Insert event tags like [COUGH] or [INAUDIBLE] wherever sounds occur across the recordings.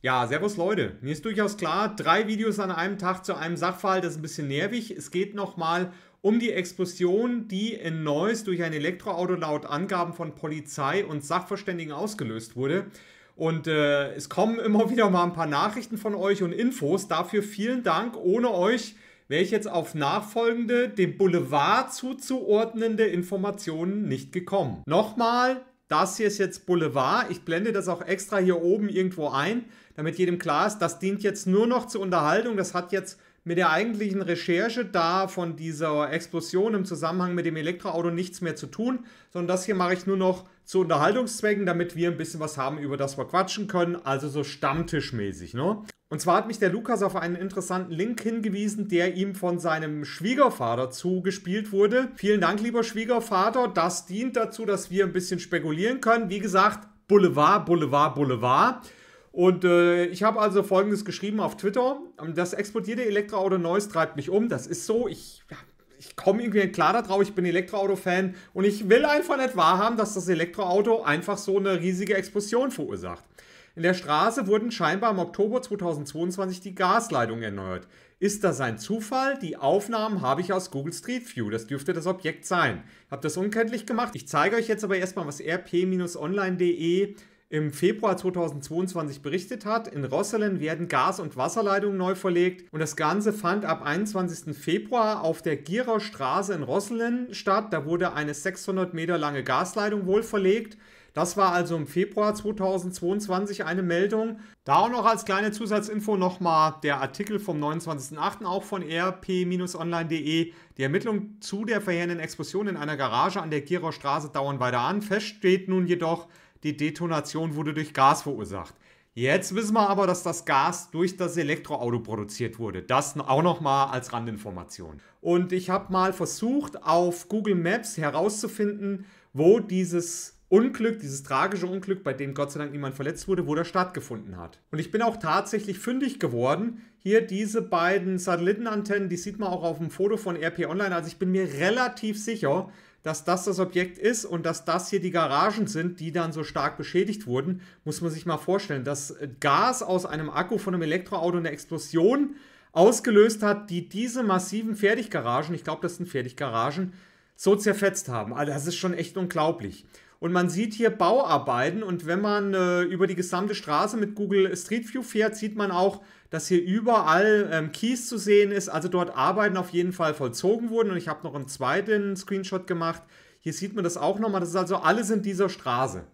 Ja, servus Leute. Mir ist durchaus klar, drei Videos an einem Tag zu einem Sachverhalt das ist ein bisschen nervig. Es geht nochmal um die Explosion, die in Neuss durch ein Elektroauto laut Angaben von Polizei und Sachverständigen ausgelöst wurde. Und äh, es kommen [LAUGHS] immer wieder mal ein paar Nachrichten von euch und Infos. Dafür vielen Dank. Ohne euch wäre ich jetzt auf nachfolgende, dem Boulevard zuzuordnende Informationen nicht gekommen. Nochmal, das hier ist jetzt Boulevard. Ich blende das auch extra hier oben irgendwo ein damit jedem klar ist, das dient jetzt nur noch zur Unterhaltung, das hat jetzt mit der eigentlichen Recherche da von dieser Explosion im Zusammenhang mit dem Elektroauto nichts mehr zu tun, sondern das hier mache ich nur noch zu Unterhaltungszwecken, damit wir ein bisschen was haben, über das wir quatschen können, also so stammtischmäßig, ne? Und zwar hat mich der Lukas auf einen interessanten Link hingewiesen, der ihm von seinem Schwiegervater zugespielt wurde. Vielen Dank, lieber Schwiegervater. Das dient dazu, dass wir ein bisschen spekulieren können. Wie gesagt, Boulevard, Boulevard, Boulevard. Und äh, ich habe also folgendes geschrieben auf Twitter: Das explodierte Elektroauto Neues treibt mich um. Das ist so, ich, ja, ich komme irgendwie klar darauf. Ich bin Elektroauto-Fan und ich will einfach nicht wahrhaben, dass das Elektroauto einfach so eine riesige Explosion verursacht. In der Straße wurden scheinbar im Oktober 2022 die Gasleitungen erneuert. Ist das ein Zufall? Die Aufnahmen habe ich aus Google Street View. Das dürfte das Objekt sein. Ich habe das unkenntlich gemacht. Ich zeige euch jetzt aber erstmal, was rp-online.de im Februar 2022 berichtet hat. In Rosselen werden Gas- und Wasserleitungen neu verlegt und das Ganze fand ab 21. Februar auf der Gierer Straße in Rosselen statt. Da wurde eine 600 Meter lange Gasleitung wohl verlegt. Das war also im Februar 2022 eine Meldung. Da auch noch als kleine Zusatzinfo nochmal der Artikel vom 29.08. auch von rp-online.de. Die Ermittlungen zu der verheerenden Explosion in einer Garage an der Gierer Straße dauern weiter an. Fest steht nun jedoch, die Detonation wurde durch Gas verursacht. Jetzt wissen wir aber, dass das Gas durch das Elektroauto produziert wurde. Das auch nochmal als Randinformation. Und ich habe mal versucht, auf Google Maps herauszufinden, wo dieses Unglück, dieses tragische Unglück, bei dem Gott sei Dank niemand verletzt wurde, wo das stattgefunden hat. Und ich bin auch tatsächlich fündig geworden. Hier diese beiden Satellitenantennen, die sieht man auch auf dem Foto von RP Online. Also ich bin mir relativ sicher, dass das das Objekt ist und dass das hier die Garagen sind, die dann so stark beschädigt wurden, muss man sich mal vorstellen, dass äh, Gas aus einem Akku von einem Elektroauto eine Explosion ausgelöst hat, die diese massiven Fertiggaragen, ich glaube, das sind Fertiggaragen, so zerfetzt haben. Also das ist schon echt unglaublich. Und man sieht hier Bauarbeiten und wenn man äh, über die gesamte Straße mit Google Street View fährt, sieht man auch, dass hier überall ähm, Kies zu sehen ist. Also dort Arbeiten auf jeden Fall vollzogen wurden. Und ich habe noch einen zweiten Screenshot gemacht. Hier sieht man das auch nochmal. Das ist also alles in dieser Straße.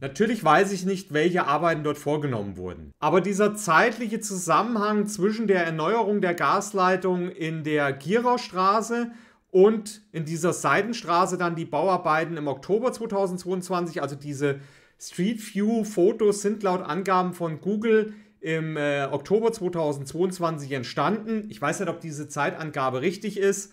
Natürlich weiß ich nicht, welche Arbeiten dort vorgenommen wurden. Aber dieser zeitliche Zusammenhang zwischen der Erneuerung der Gasleitung in der Giererstraße und in dieser Seidenstraße dann die Bauarbeiten im Oktober 2022. Also diese Street View Fotos sind laut Angaben von Google im äh, Oktober 2022 entstanden. Ich weiß nicht, ob diese Zeitangabe richtig ist,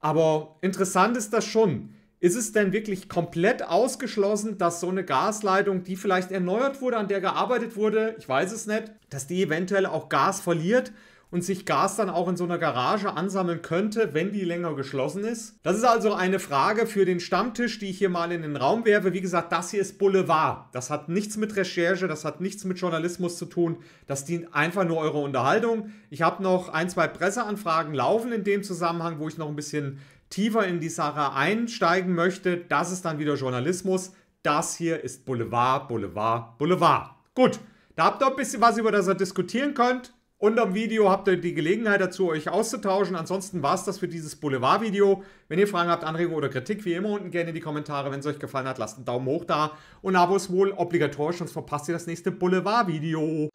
aber interessant ist das schon. Ist es denn wirklich komplett ausgeschlossen, dass so eine Gasleitung, die vielleicht erneuert wurde, an der gearbeitet wurde, ich weiß es nicht, dass die eventuell auch Gas verliert und sich Gas dann auch in so einer Garage ansammeln könnte, wenn die länger geschlossen ist. Das ist also eine Frage für den Stammtisch, die ich hier mal in den Raum werfe. Wie gesagt, das hier ist Boulevard. Das hat nichts mit Recherche, das hat nichts mit Journalismus zu tun. Das dient einfach nur eurer Unterhaltung. Ich habe noch ein, zwei Presseanfragen laufen in dem Zusammenhang, wo ich noch ein bisschen tiefer in die Sache einsteigen möchte. Das ist dann wieder Journalismus. Das hier ist Boulevard, Boulevard, Boulevard. Gut, da habt ihr ein bisschen was, über das ihr diskutieren könnt. Unterm Video habt ihr die Gelegenheit dazu, euch auszutauschen. Ansonsten war es das für dieses Boulevard-Video. Wenn ihr Fragen habt, Anregungen oder Kritik, wie immer unten gerne in die Kommentare. Wenn es euch gefallen hat, lasst einen Daumen hoch da. Und Abos wohl obligatorisch, sonst verpasst ihr das nächste Boulevard-Video.